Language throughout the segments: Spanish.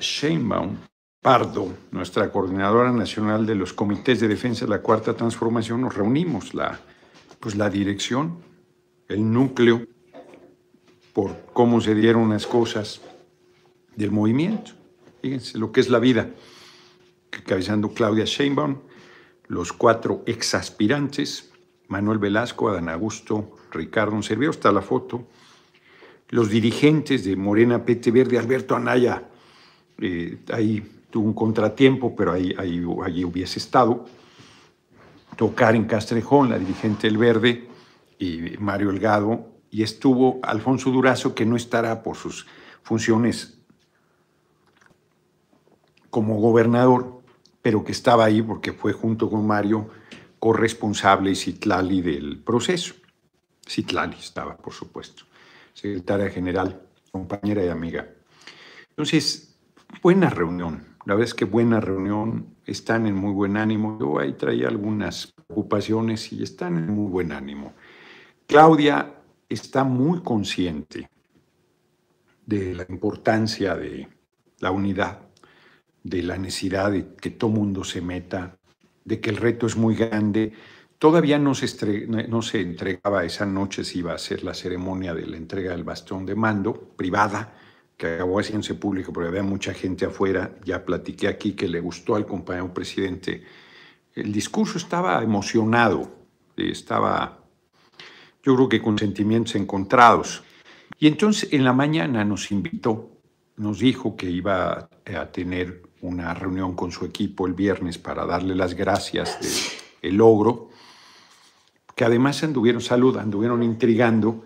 Sheinbaum Pardo, nuestra coordinadora nacional de los comités de defensa de la Cuarta Transformación, nos reunimos, la, pues la dirección, el núcleo, por cómo se dieron las cosas del movimiento. Fíjense lo que es la vida. Cabezando Claudia Sheinbaum, los cuatro exaspirantes, Manuel Velasco, Adán Augusto, Ricardo, Servio, está la foto, los dirigentes de Morena Pete Verde, Alberto Anaya, eh, ahí tuvo un contratiempo, pero ahí, ahí, allí hubiese estado. Tocar en Castrejón, la dirigente del Verde, y Mario Elgado, y estuvo Alfonso Durazo, que no estará por sus funciones como gobernador, pero que estaba ahí porque fue junto con Mario corresponsable y Citlali del proceso. Citlali estaba, por supuesto, secretaria general, compañera y amiga. Entonces, Buena reunión. La verdad es que buena reunión. Están en muy buen ánimo. Yo ahí traía algunas ocupaciones y están en muy buen ánimo. Claudia está muy consciente de la importancia de la unidad, de la necesidad de que todo mundo se meta, de que el reto es muy grande. Todavía no se, no se entregaba esa noche, si iba a ser la ceremonia de la entrega del bastón de mando privada, que acabó haciéndose público porque había mucha gente afuera. Ya platiqué aquí que le gustó al compañero presidente. El discurso estaba emocionado, eh, estaba, yo creo que con sentimientos encontrados. Y entonces en la mañana nos invitó, nos dijo que iba a tener una reunión con su equipo el viernes para darle las gracias del el logro, que además anduvieron salud, anduvieron intrigando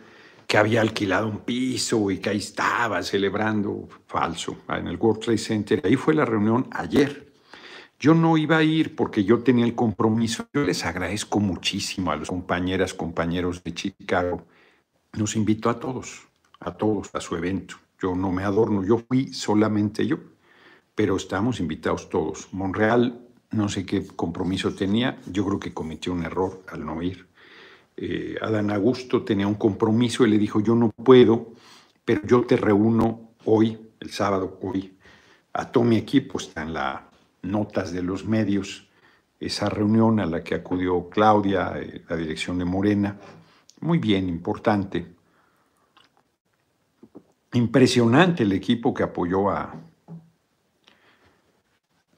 que había alquilado un piso y que ahí estaba celebrando, falso, en el World Trade Center. Ahí fue la reunión ayer. Yo no iba a ir porque yo tenía el compromiso. Yo les agradezco muchísimo a los compañeras, compañeros de Chicago. Nos invitó a todos, a todos a su evento. Yo no me adorno, yo fui solamente yo, pero estamos invitados todos. Monreal, no sé qué compromiso tenía, yo creo que cometió un error al no ir. Eh, Adán Augusto tenía un compromiso y le dijo, yo no puedo, pero yo te reúno hoy, el sábado, hoy. A todo mi equipo está en las notas de los medios esa reunión a la que acudió Claudia, eh, la dirección de Morena. Muy bien, importante. Impresionante el equipo que apoyó a,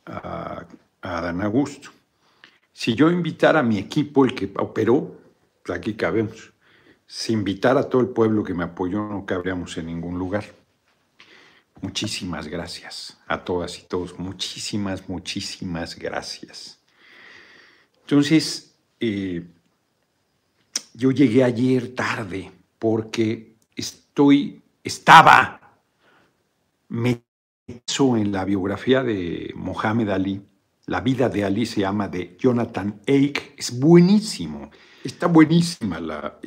a Adán Augusto. Si yo invitara a mi equipo, el que operó, pues, aquí cabemos. Sin invitar a todo el pueblo que me apoyó, no cabríamos en ningún lugar. Muchísimas gracias a todas y todos. Muchísimas, muchísimas gracias. Entonces, eh, yo llegué ayer tarde porque estoy, estaba metido en la biografía de Mohamed Ali. La vida de Ali se llama de Jonathan Eich. Es buenísimo está buenísima. La,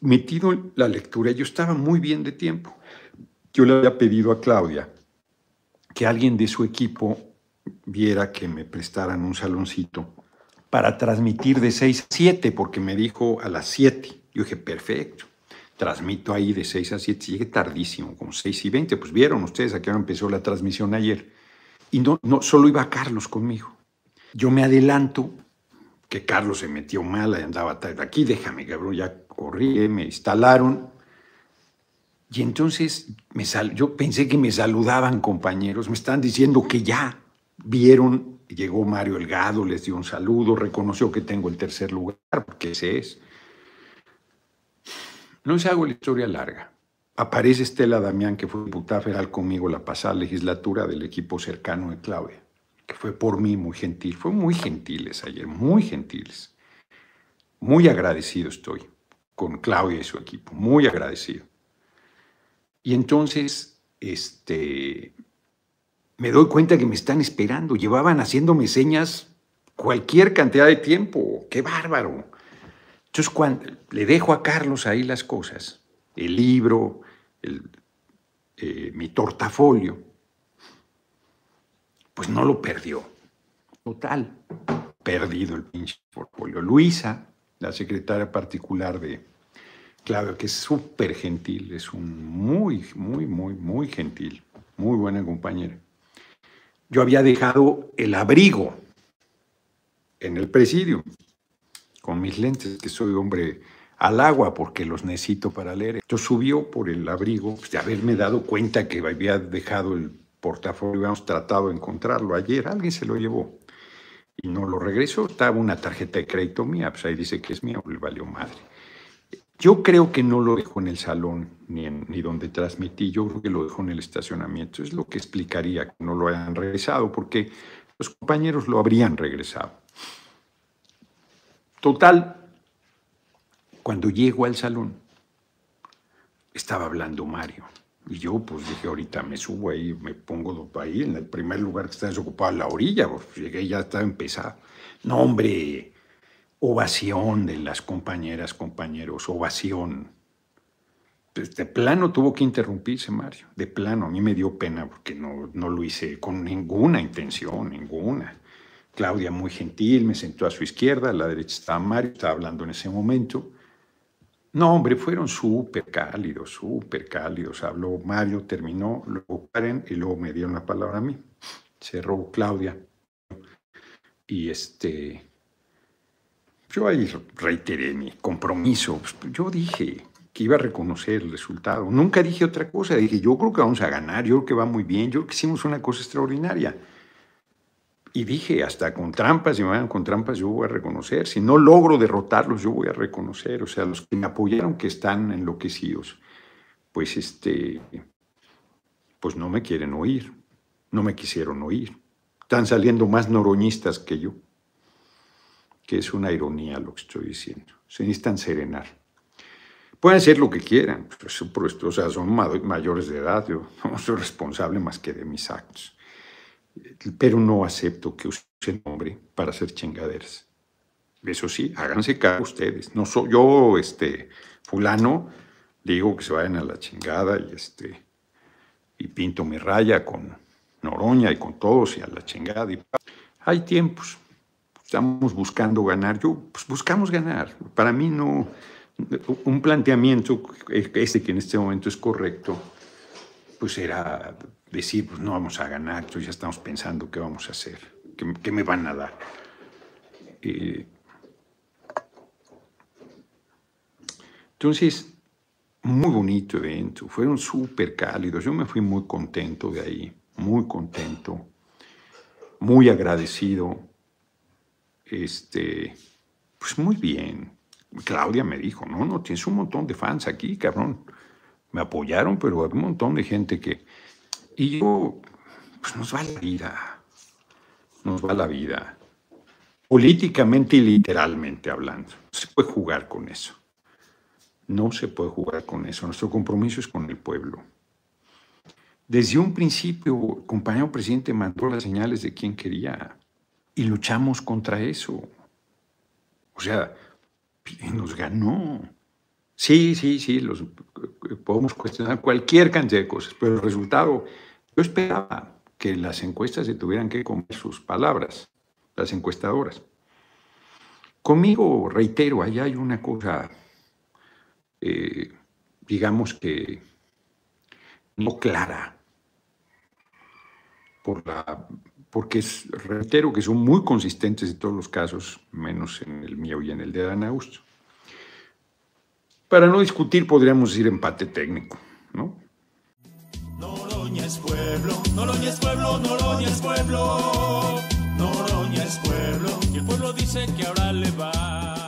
metido en la lectura, yo estaba muy bien de tiempo. Yo le había pedido a Claudia que alguien de su equipo viera que me prestaran un saloncito para transmitir de 6 a 7, porque me dijo a las 7. Yo dije, perfecto. Transmito ahí de 6 a 7. Llegué tardísimo, como 6 y 20. Pues vieron ustedes a qué hora empezó la transmisión ayer. Y no, no, solo iba Carlos conmigo. Yo me adelanto que Carlos se metió mal, andaba tarde. aquí, déjame, cabrón, ya corrí, eh, me instalaron. Y entonces me sal, yo pensé que me saludaban compañeros, me están diciendo que ya vieron, llegó Mario Elgado, les dio un saludo, reconoció que tengo el tercer lugar, porque ese es. No se hago la historia larga. Aparece Estela Damián, que fue diputada federal conmigo la pasada legislatura del equipo cercano de Claudia que fue por mí muy gentil. Fue muy gentiles ayer, muy gentiles. Muy agradecido estoy con Claudia y su equipo, muy agradecido. Y entonces, este, me doy cuenta que me están esperando. Llevaban haciéndome señas cualquier cantidad de tiempo. ¡Qué bárbaro! Entonces, cuando le dejo a Carlos ahí las cosas, el libro, eh, mi tortafolio, pues no lo perdió. Total, perdido el pinche portfolio. Luisa, la secretaria particular de claro que es súper gentil, es un muy, muy, muy, muy gentil, muy buena compañera. Yo había dejado el abrigo en el presidio con mis lentes, que soy hombre al agua porque los necesito para leer. Yo subió por el abrigo pues, de haberme dado cuenta que había dejado el portafolio, habíamos tratado de encontrarlo ayer, alguien se lo llevó y no lo regresó, estaba una tarjeta de crédito mía, pues ahí dice que es mía, le valió madre. Yo creo que no lo dejó en el salón ni, ni donde transmití, yo creo que lo dejó en el estacionamiento, es lo que explicaría que no lo hayan regresado, porque los compañeros lo habrían regresado. Total, cuando llego al salón, estaba hablando Mario. Y yo pues dije, ahorita me subo ahí, me pongo ahí en el primer lugar que está desocupado, la orilla, porque pues, llegué ya estaba empezado. No, hombre, ovación de las compañeras, compañeros, ovación. Pues, de plano tuvo que interrumpirse Mario, de plano, a mí me dio pena porque no, no lo hice con ninguna intención, ninguna. Claudia muy gentil, me sentó a su izquierda, a la derecha estaba Mario, estaba hablando en ese momento. No, hombre, fueron súper cálidos, súper cálidos. Habló Mario, terminó, luego Karen y luego me dieron la palabra a mí. Cerró Claudia. Y este, yo ahí reiteré mi compromiso. Yo dije, que iba a reconocer el resultado. Nunca dije otra cosa, dije, yo creo que vamos a ganar, yo creo que va muy bien, yo creo que hicimos una cosa extraordinaria. Y dije, hasta con trampas, si me van con trampas, yo voy a reconocer. Si no logro derrotarlos, yo voy a reconocer. O sea, los que me apoyaron, que están enloquecidos, pues este, pues no me quieren oír, no me quisieron oír. Están saliendo más noroñistas que yo, que es una ironía lo que estoy diciendo. Se necesitan serenar. Pueden hacer lo que quieran, son mayores de edad, yo soy responsable más que de mis actos pero no acepto que el nombre para hacer chingaderas. Eso sí, háganse cargo ustedes. No soy yo, este, fulano, digo que se vayan a la chingada y este, y pinto mi raya con Noroña y con todos y a la chingada. Hay tiempos. Estamos buscando ganar. Yo, pues, buscamos ganar. Para mí no, un planteamiento, este que en este momento es correcto, pues era decir, pues no vamos a ganar, entonces ya estamos pensando qué vamos a hacer, qué, me van a dar. entonces, muy bonito evento, fueron súper cálidos, yo me fui muy contento de ahí, muy contento, muy agradecido, este, pues muy bien. Claudia me dijo, no, no, tienes un montón de fans aquí, cabrón. Me apoyaron, pero hay un montón de gente que, y yo, pues nos va la vida, nos va la vida, políticamente y literalmente hablando. No se puede jugar con eso. No se puede jugar con eso. Nuestro compromiso es con el pueblo. Desde un principio, el compañero presidente mandó las señales de quién quería y luchamos contra eso. O sea, nos ganó. Sí, sí, sí, los, eh, eh, podemos cuestionar cualquier cantidad de cosas, pero el resultado, yo esperaba que las encuestas se tuvieran que comer sus palabras, las encuestadoras. Conmigo, reitero, ahí hay una cosa, eh, digamos que no clara, por la, porque es, reitero que son muy consistentes en todos los casos, menos en el mío y en el de Ana Augusto. Para no discutir, podríamos decir empate técnico, ¿no? Noroña es pueblo, Noroña es pueblo, Noroña es pueblo. Noroña es pueblo, y el pueblo dice que ahora le va.